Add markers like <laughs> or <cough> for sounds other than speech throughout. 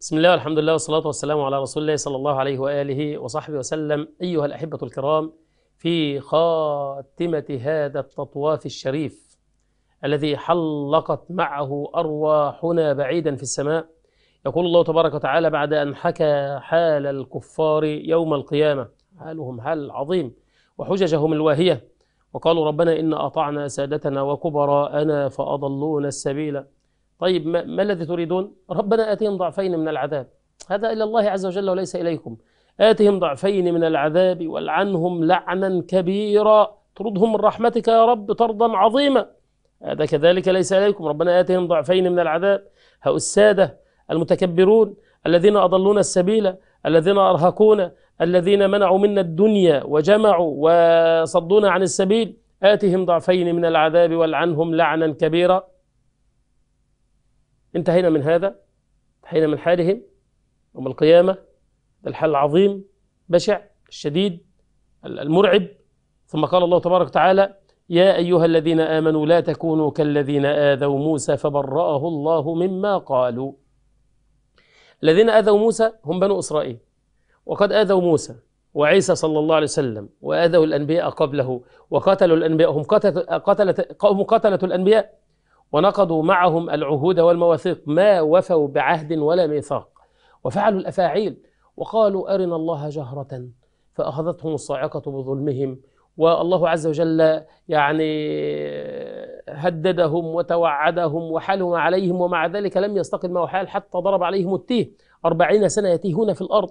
بسم الله والحمد لله والصلاة والسلام على رسول الله صلى الله عليه وآله وصحبه وسلم أيها الأحبة الكرام في خاتمة هذا التطواف الشريف الذي حلقت معه أرواحنا بعيدا في السماء يقول الله تبارك وتعالى بعد أن حكى حال الكفار يوم القيامة حالهم حال عظيم وحججهم الواهية وقالوا ربنا إن أطعنا سادتنا وكبراءنا فأضلونا السبيل طيب ما الذي تريدون ربنا آتهم ضعفين من العذاب هذا إلى الله عز وجل وليس إليكم آتهم ضعفين من العذاب والعنهم لعنا كبيرا طردهم من رحمتك يا رب طردا عظيما هذا كذلك ليس إليكم ربنا آتهم ضعفين من العذاب هؤلاء السادة المتكبرون الذين أضلون السبيل الذين أرهقونا الذين منعوا منا الدنيا وجمعوا وصدونا عن السبيل آتهم ضعفين من العذاب والعنهم لعنا كبيرا انتهينا من هذا انتهينا من حالهم يوم القيامة ده الحال العظيم بشع الشديد المرعب ثم قال الله تبارك وتعالى يا أيها الذين آمنوا لا تكونوا كالذين آذوا موسى فبرأه الله مما قالوا الذين آذوا موسى هم بنو إسرائيل وقد آذوا موسى وعيسى صلى الله عليه وسلم وآذوا الأنبياء قبله وقتلوا الأنبياء هم قتلة, قوم قتلة الأنبياء ونقضوا معهم العهود والمواثيق ما وفوا بعهد ولا ميثاق وفعلوا الأفاعيل وقالوا أرنا الله جهرة فأخذتهم الصاعقة بظلمهم والله عز وجل يعني هددهم وتوعدهم وحلم عليهم ومع ذلك لم يستقل ما حال حتى ضرب عليهم التيه أربعين سنة يتيهون في الأرض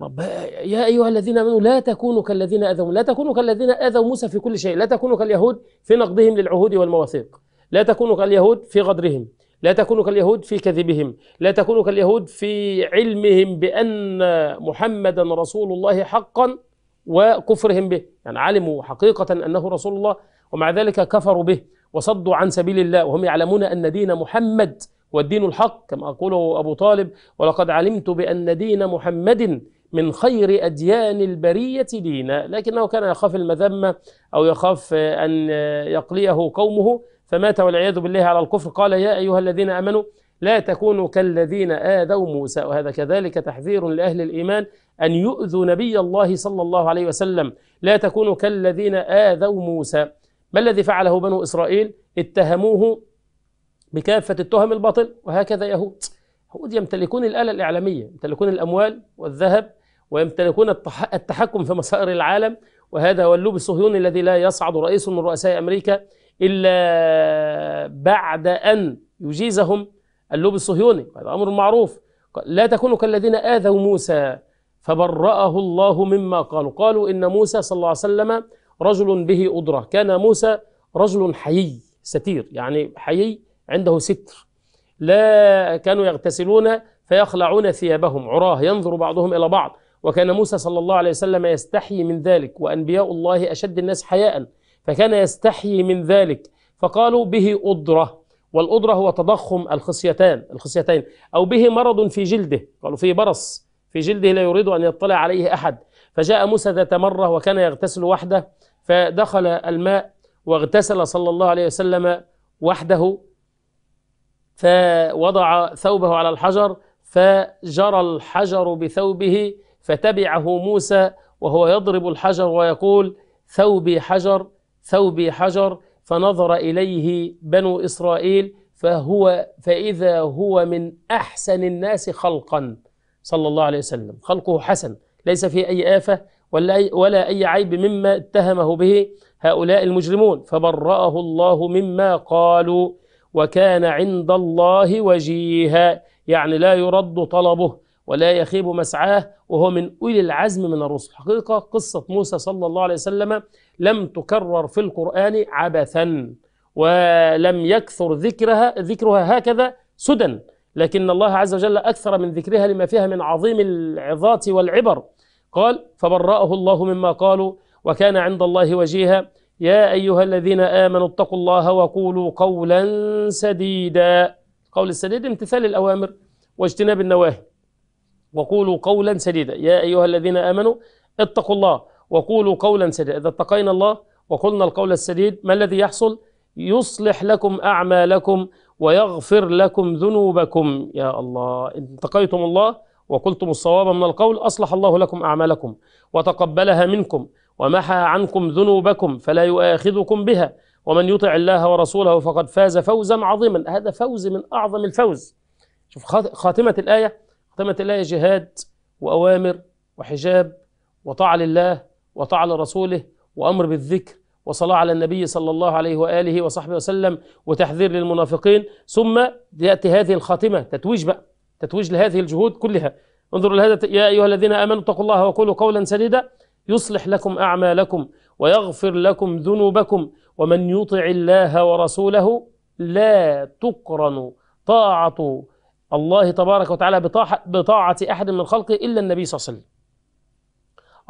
رب يا أيها الذين آمنوا لا تكونوا كالذين أذوا لا تكونوا كالذين أذوا موسى في كل شيء لا تكونوا كاليهود في نقضهم للعهود والمواثيق لا تكونوا كاليهود في غدرهم لا تكونوا كاليهود في كذبهم لا تكونوا كاليهود في علمهم بأن محمدا رسول الله حقا وكفرهم به يعني علموا حقيقة أنه رسول الله ومع ذلك كفروا به وصدوا عن سبيل الله وهم يعلمون أن دين محمد هو الدين الحق كما أقوله أبو طالب ولقد علمت بأن دين محمد من خير أديان البرية دينا لكنه كان يخاف المذمة أو يخاف أن يقليه قومه فمات والعياذ بالله على الكفر قال يا أيها الذين أمنوا لا تكونوا كالذين آذوا موسى وهذا كذلك تحذير لأهل الإيمان أن يؤذوا نبي الله صلى الله عليه وسلم لا تكونوا كالذين آذوا موسى ما الذي فعله بنو إسرائيل اتهموه بكافة التهم الباطل وهكذا يهود يهود يمتلكون الآلة الإعلامية يمتلكون الأموال والذهب ويمتلكون التحكم في مصائر العالم وهذا هو الصهيوني الذي لا يصعد رئيس من رؤساء أمريكا إلا بعد أن يجيزهم اللوب الصهيوني هذا أمر معروف لا تكونوا كالذين آذوا موسى فبرأه الله مما قالوا قالوا إن موسى صلى الله عليه وسلم رجل به أدرة كان موسى رجل حيي ستير يعني حيي عنده ستر لا كانوا يغتسلون فيخلعون ثيابهم عراه ينظر بعضهم إلى بعض وكان موسى صلى الله عليه وسلم يستحي من ذلك وأنبياء الله أشد الناس حياء فكان يستحيي من ذلك فقالوا به أدرة والأدرة هو تضخم الخصيتان الخصيتين أو به مرض في جلده قالوا فيه برص في جلده لا يريد أن يطلع عليه أحد فجاء موسى ذات مرة وكان يغتسل وحده فدخل الماء واغتسل صلى الله عليه وسلم وحده فوضع ثوبه على الحجر فجرى الحجر بثوبه فتبعه موسى وهو يضرب الحجر ويقول ثوبي حجر ثوبي حجر فنظر إليه بنو إسرائيل فهو فإذا هو من أحسن الناس خلقا صلى الله عليه وسلم خلقه حسن ليس فيه أي آفة ولا أي, ولا أي عيب مما اتهمه به هؤلاء المجرمون فبرأه الله مما قالوا وكان عند الله وجيها يعني لا يرد طلبه ولا يخيب مسعاه وهو من أولي العزم من الرسل حقيقة قصة موسى صلى الله عليه وسلم لم تكرر في القرآن عبثا ولم يكثر ذكرها ذكرها هكذا سدى لكن الله عز وجل أكثر من ذكرها لما فيها من عظيم العظات والعبر قال فبرأه الله مما قالوا وكان عند الله وجيها يا أيها الذين آمنوا اتقوا الله وقولوا قولا سديدا قول السديد امتثال الأوامر واجتناب النواهي وقولوا قولا سديدا يا أيها الذين آمنوا اتقوا الله وقولوا قولا سديدا إذا اتقينا الله وقلنا القول السديد ما الذي يحصل يصلح لكم أعمالكم ويغفر لكم ذنوبكم يا الله إن اتقيتم الله وقلتم الصواب من القول أصلح الله لكم أعمالكم وتقبلها منكم ومحى عنكم ذنوبكم فلا يؤاخذكم بها ومن يطع الله ورسوله فقد فاز فوزا عظيما هذا فوز من أعظم الفوز شوف خاتمة الآية خاتمة الآية جهاد وأوامر وحجاب وطاعة لله وطاعة لرسوله وأمر بالذكر وصلاة على النبي صلى الله عليه وآله وصحبه وسلم وتحذير للمنافقين ثم يأتي هذه الخاتمة تتويج بقى تتويج لهذه الجهود كلها انظروا لهذا يا أيها الذين آمنوا اتقوا الله وقولوا قولا سديدا يصلح لكم أعمالكم ويغفر لكم ذنوبكم ومن يطع الله ورسوله لا تقرن طاعة الله تبارك وتعالى بطاعة أحد من خلقه إلا النبي صلى الله عليه وسلم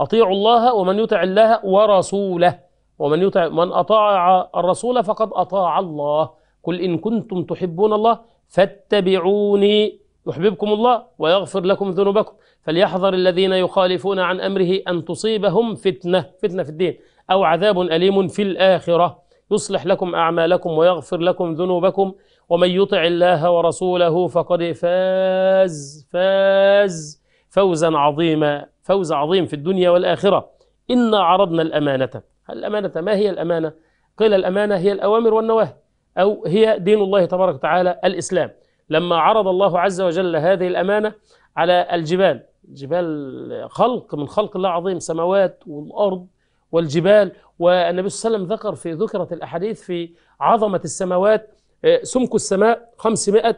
أطيعوا الله ومن يطع الله ورسوله ومن يطع من أطاع الرسول فقد أطاع الله قل إن كنتم تحبون الله فاتبعوني يحببكم الله ويغفر لكم ذنوبكم فليحذر الذين يخالفون عن أمره أن تصيبهم فتنة فتنة في الدين أو عذاب أليم في الآخرة يصلح لكم أعمالكم ويغفر لكم ذنوبكم ومن يطع الله ورسوله فقد فاز فاز فوزا عظيما فوز عظيم في الدنيا والآخرة إنا عرضنا الأمانة الأمانة ما هي الأمانة؟ قيل الأمانة هي الأوامر والنواهي أو هي دين الله تبارك وتعالى الإسلام لما عرض الله عز وجل هذه الأمانة على الجبال جبال خلق من خلق الله عظيم سماوات والأرض والجبال والنبي صلى الله عليه وسلم ذكر في ذكرة الأحاديث في عظمة السماوات آه، سمك السماء 500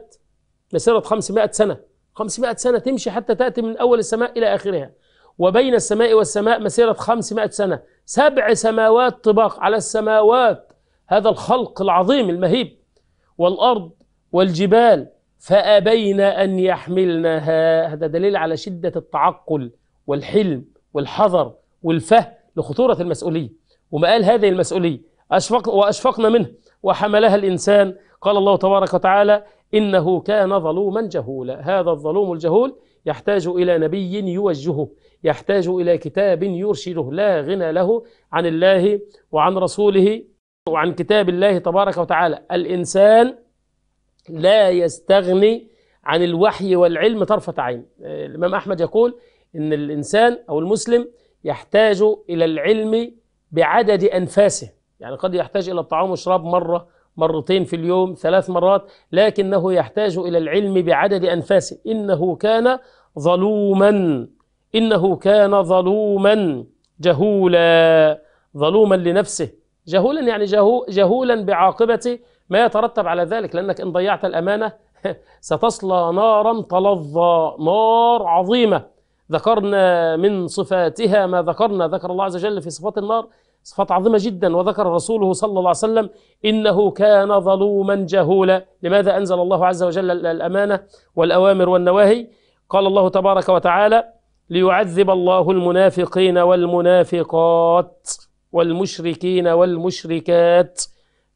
مسيرة 500 سنة 500 سنة تمشي حتى تأتي من أول السماء إلى آخرها وبين السماء والسماء مسيرة 500 سنة سبع سماوات طباق على السماوات هذا الخلق العظيم المهيب والأرض والجبال فأبين أن يحملنها هذا دليل على شدة التعقل والحلم والحذر والفهم لخطورة المسؤولية وما قال هذه المسؤولية أشفق وأشفقنا منه وحملها الإنسان قال الله تبارك وتعالى إنه كان ظلوما جهولا هذا الظلوم الجهول يحتاج إلى نبي يوجهه يحتاج إلى كتاب يرشده لا غنى له عن الله وعن رسوله وعن كتاب الله تبارك وتعالى الإنسان لا يستغني عن الوحي والعلم طرفة عين الإمام أحمد يقول إن الإنسان أو المسلم يحتاج إلى العلم بعدد أنفاسه يعني قد يحتاج إلى الطعام والشراب مرة مرتين في اليوم ثلاث مرات لكنه يحتاج إلى العلم بعدد أنفاسه إنه كان ظلوما إنه كان ظلوما جهولا ظلوما لنفسه جهولا يعني جهو جهولا بعاقبة ما يترتب على ذلك لأنك إن ضيعت الأمانة <laughs> ستصلى نارا تلظى نار عظيمة ذكرنا من صفاتها ما ذكرنا ذكر الله عز وجل في صفات النار صفات عظيمة جدا وذكر رسوله صلى الله عليه وسلم إنه كان ظلوما جهولا لماذا أنزل الله عز وجل الأمانة والأوامر والنواهي قال الله تبارك وتعالى ليعذب الله المنافقين والمنافقات والمشركين والمشركات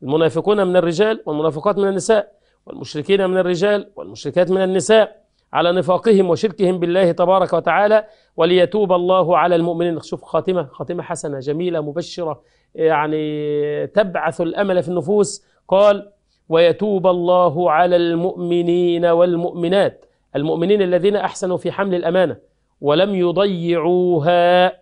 المنافقون من الرجال والمنافقات من النساء والمشركين من الرجال والمشركات من النساء على نفاقهم وشركهم بالله تبارك وتعالى وليتوب الله على المؤمنين شوف خاتمة خاتمة حسنة جميلة مبشرة يعني تبعث الأمل في النفوس قال ويتوب الله على المؤمنين والمؤمنات المؤمنين الذين أحسنوا في حمل الأمانة ولم يضيعوها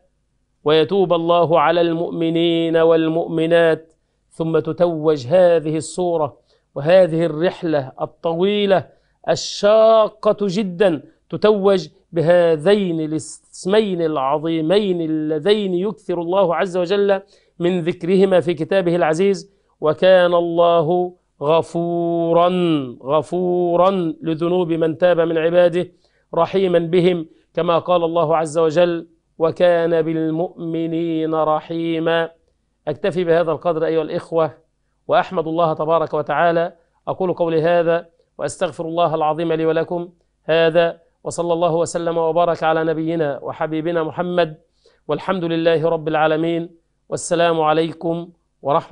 ويتوب الله على المؤمنين والمؤمنات ثم تتوج هذه الصورة وهذه الرحلة الطويلة الشاقة جدا تتوج بهذين الاسمين العظيمين اللذين يكثر الله عز وجل من ذكرهما في كتابه العزيز وكان الله غفورا غفورا لذنوب من تاب من عباده رحيما بهم كما قال الله عز وجل وكان بالمؤمنين رحيما أكتفي بهذا القدر أيها الإخوة وأحمد الله تبارك وتعالى أقول قولي هذا وأستغفر الله العظيم لي ولكم هذا وصلى الله وسلم وبارك على نبينا وحبيبنا محمد والحمد لله رب العالمين والسلام عليكم ورحمة